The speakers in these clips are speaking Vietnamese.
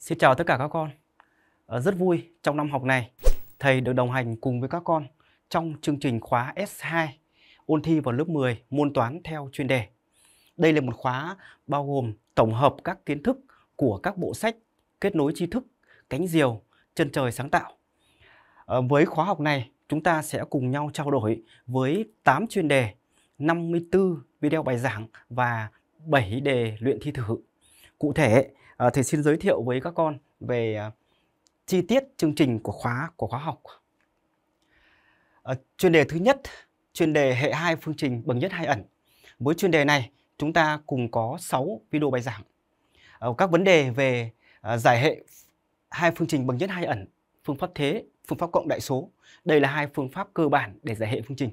Xin chào tất cả các con. Ờ, rất vui trong năm học này thầy được đồng hành cùng với các con trong chương trình khóa S2 ôn thi vào lớp 10 môn toán theo chuyên đề. Đây là một khóa bao gồm tổng hợp các kiến thức của các bộ sách kết nối tri thức, cánh diều, chân trời sáng tạo. Ờ, với khóa học này chúng ta sẽ cùng nhau trao đổi với 8 chuyên đề, 54 video bài giảng và 7 đề luyện thi thử. Cụ thể, ờ, thầy xin giới thiệu với các con về ờ, chi tiết chương trình của khóa của khóa học. Ờ, chuyên đề thứ nhất, chuyên đề hệ hai phương trình bậc nhất hai ẩn. Với chuyên đề này, chúng ta cùng có 6 video bài giảng. Các vấn đề về giải hệ hai phương trình bậc nhất hai ẩn, phương pháp thế phương pháp cộng đại số. Đây là hai phương pháp cơ bản để giải hệ phương trình.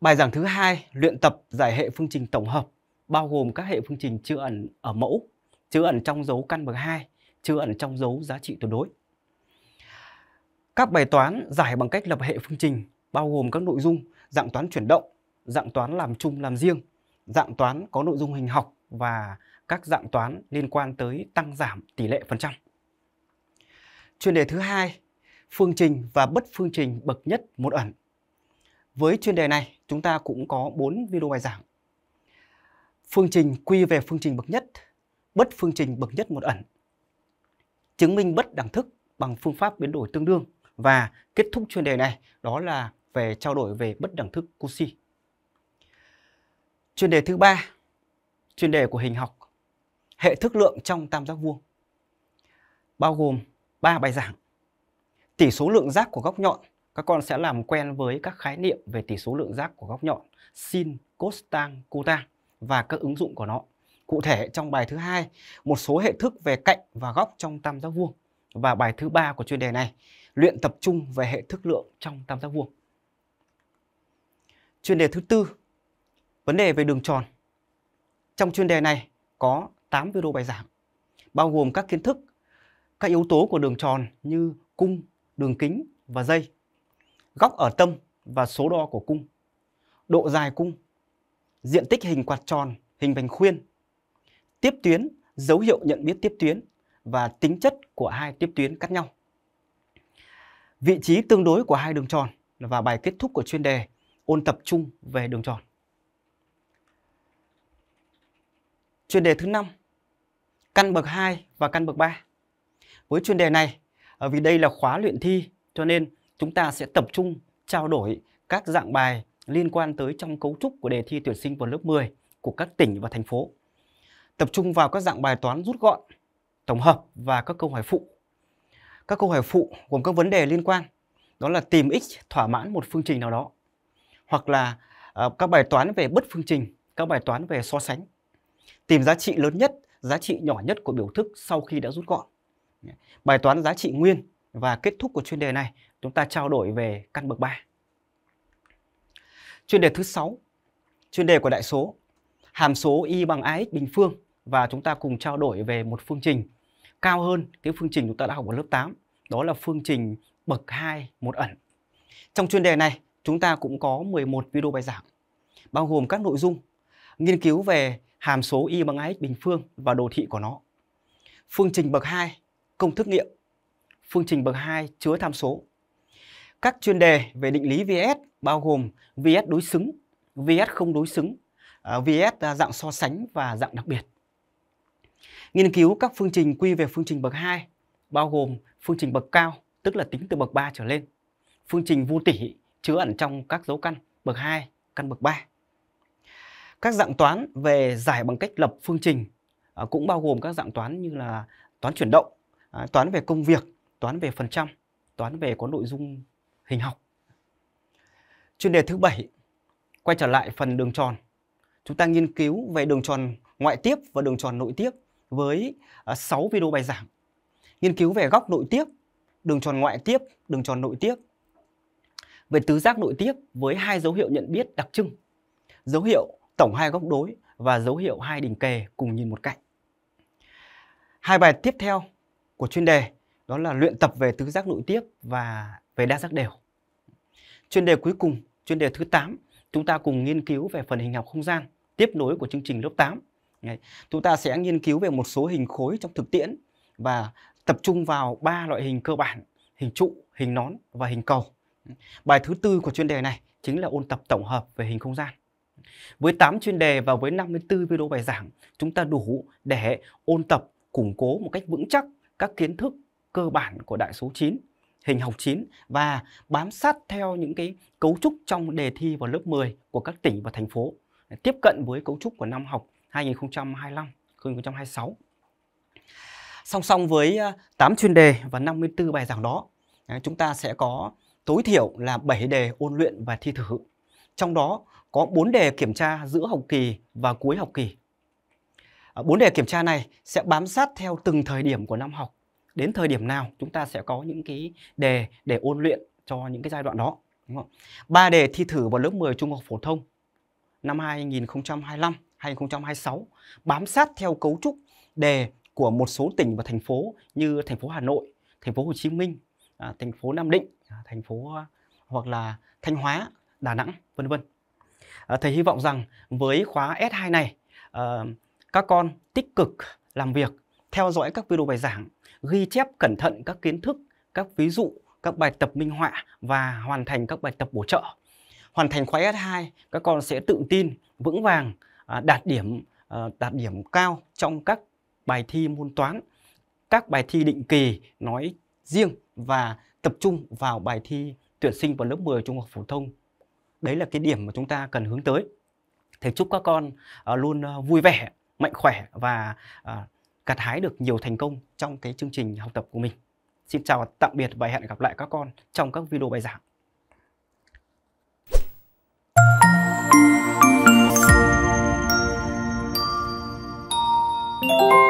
Bài giảng thứ hai luyện tập giải hệ phương trình tổng hợp bao gồm các hệ phương trình chứa ẩn ở mẫu, chứa ẩn trong dấu căn bậc 2, chứa ẩn trong dấu giá trị tuyệt đối. Các bài toán giải bằng cách lập hệ phương trình bao gồm các nội dung dạng toán chuyển động, dạng toán làm chung làm riêng, dạng toán có nội dung hình học và các dạng toán liên quan tới tăng giảm tỷ lệ phần trăm. Chuyên đề thứ hai, phương trình và bất phương trình bậc nhất một ẩn. Với chuyên đề này, chúng ta cũng có 4 video bài giảng. Phương trình quy về phương trình bậc nhất, bất phương trình bậc nhất một ẩn. Chứng minh bất đẳng thức bằng phương pháp biến đổi tương đương và kết thúc chuyên đề này đó là về trao đổi về bất đẳng thức Cauchy. Chuyên đề thứ ba, chuyên đề của hình học, hệ thức lượng trong tam giác vuông, bao gồm 3 bài giảng. Tỷ số lượng giác của góc nhọn, các con sẽ làm quen với các khái niệm về tỷ số lượng giác của góc nhọn, sin, cos, tan, cotang và các ứng dụng của nó. Cụ thể trong bài thứ hai, một số hệ thức về cạnh và góc trong tam giác vuông và bài thứ ba của chuyên đề này, luyện tập trung về hệ thức lượng trong tam giác vuông. Chuyên đề thứ tư, vấn đề về đường tròn. Trong chuyên đề này có 8 video bài giảng bao gồm các kiến thức các yếu tố của đường tròn như cung, đường kính và dây, góc ở tâm và số đo của cung, độ dài cung, diện tích hình quạt tròn, hình bánh khuyên, tiếp tuyến, dấu hiệu nhận biết tiếp tuyến và tính chất của hai tiếp tuyến cắt nhau. Vị trí tương đối của hai đường tròn và bài kết thúc của chuyên đề ôn tập chung về đường tròn. Chuyên đề thứ 5, căn bậc 2 và căn bậc 3 với chuyên đề này ờ, vì đây là khóa luyện thi cho nên chúng ta sẽ tập trung trao đổi các dạng bài liên quan tới trong cấu trúc của đề thi tuyển sinh vào lớp 10 của các tỉnh và thành phố. Tập trung vào các dạng bài toán rút gọn, tổng hợp và các câu hỏi phụ. Các câu hỏi phụ gồm các vấn đề liên quan, đó là tìm x thỏa mãn một phương trình nào đó, hoặc là uh, các bài toán về bất phương trình, các bài toán về so sánh, tìm giá trị lớn nhất, giá trị nhỏ nhất của biểu thức sau khi đã rút gọn. Bài toán giá trị nguyên và kết thúc của chuyên đề này, chúng ta trao đổi về căn bậc 3. Chuyên đề thứ 6, chuyên đề của đại số, hàm số y bằng ax bình phương và chúng ta cùng trao đổi về một phương trình cao hơn cái phương trình chúng ta đã học ở lớp 8, đó là phương trình bậc 2 một ẩn. Trong chuyên đề này, chúng ta cũng có 11 video bài giảng bao gồm các nội dung nghiên cứu về hàm số y bằng ax bình phương và đồ thị của nó. Phương trình bậc 2 công thức nghiệm, phương trình bậc 2 chứa tham số. Các chuyên đề về định lý VS bao gồm VS đối xứng, VS không đối xứng, à, VS à, dạng so sánh và dạng đặc biệt. Nghiên cứu các phương trình quy về phương trình bậc 2 bao gồm phương trình bậc cao, tức là tính từ bậc 3 trở lên, phương trình vô tỉ chứa ẩn trong các dấu căn bậc 2, căn bậc 3. Các dạng toán về giải bằng cách lập phương trình à, cũng bao gồm các dạng toán như là toán chuyển động, À, toán về công việc toán về phần trăm toán về có nội dung hình học chuyên đề thứ bảy quay trở lại phần đường tròn chúng ta nghiên cứu về đường tròn ngoại tiếp và đường tròn nội tiếp với à, 6 video bài giảng nghiên cứu về góc nội tiếp đường tròn ngoại tiếp đường tròn nội tiếp về tứ giác nội tiếp với hai dấu hiệu nhận biết đặc trưng dấu hiệu tổng hai góc đối và dấu hiệu hai đỉnh kề cùng nhìn một cạnh hai bài tiếp theo của chuyên đề đó là luyện tập về tứ giác nội tiếp và về đa giác đều. Chuyên đề cuối cùng, chuyên đề thứ 8, chúng ta cùng nghiên cứu về phần hình học không gian tiếp nối của chương trình lớp 8. Đấy. Chúng ta sẽ nghiên cứu về một số hình khối trong thực tiễn và tập trung vào ba loại hình cơ bản, hình trụ, hình nón và hình cầu. Bài thứ tư của chuyên đề này chính là ôn tập tổng hợp về hình không gian. Với 8 chuyên đề và với 54 video bài giảng, chúng ta đủ để ôn tập, củng cố một cách vững chắc các kiến thức cơ bản của đại số 9, hình học 9 và bám sát theo những cái cấu trúc trong đề thi vào lớp 10 của các tỉnh và thành phố tiếp cận với cấu trúc của năm học 2025 2026. Song song với 8 à, chuyên đề và 54 bài giảng đó, à, chúng ta sẽ có tối thiểu là 7 đề ôn luyện và thi thử. Trong đó có 4 đề kiểm tra giữa học kỳ và cuối học kỳ. Ờ, bốn đề kiểm tra này sẽ bám sát theo từng thời điểm của năm học. Đến thời điểm nào chúng ta sẽ có những cái đề để ôn luyện cho những cái giai đoạn đó. Đúng không? 3 đề thi thử vào lớp 10 trung học phổ thông năm 2025, 2026 bám sát theo cấu trúc đề của một số tỉnh và thành phố như thành phố Hà Nội, thành phố Hồ Chí Minh, à, thành phố Nam Định, à, thành phố à, hoặc là Thanh Hóa, Đà Nẵng, vân vân. Ờ, thầy hy vọng rằng với khóa S2 này ờ, các con tích cực làm việc, theo dõi các video bài giảng, ghi chép cẩn thận các kiến thức, các ví dụ, các bài tập minh họa và hoàn thành các bài tập bổ trợ. Hoàn thành khóa S2, các con sẽ tự tin, vững vàng, à, đạt điểm à, đạt điểm cao trong các bài thi môn toán, các bài thi định kỳ nói riêng và tập trung vào bài thi tuyển sinh vào lớp 10 trung học phổ thông. Đấy là cái điểm mà chúng ta cần hướng tới. Thầy chúc các con à, luôn vui vẻ, mạnh khỏe và à, gặt hái được nhiều thành công trong cái chương trình học tập của mình. Xin chào và tạm biệt và hẹn gặp lại các con trong các video bài giảng. thank you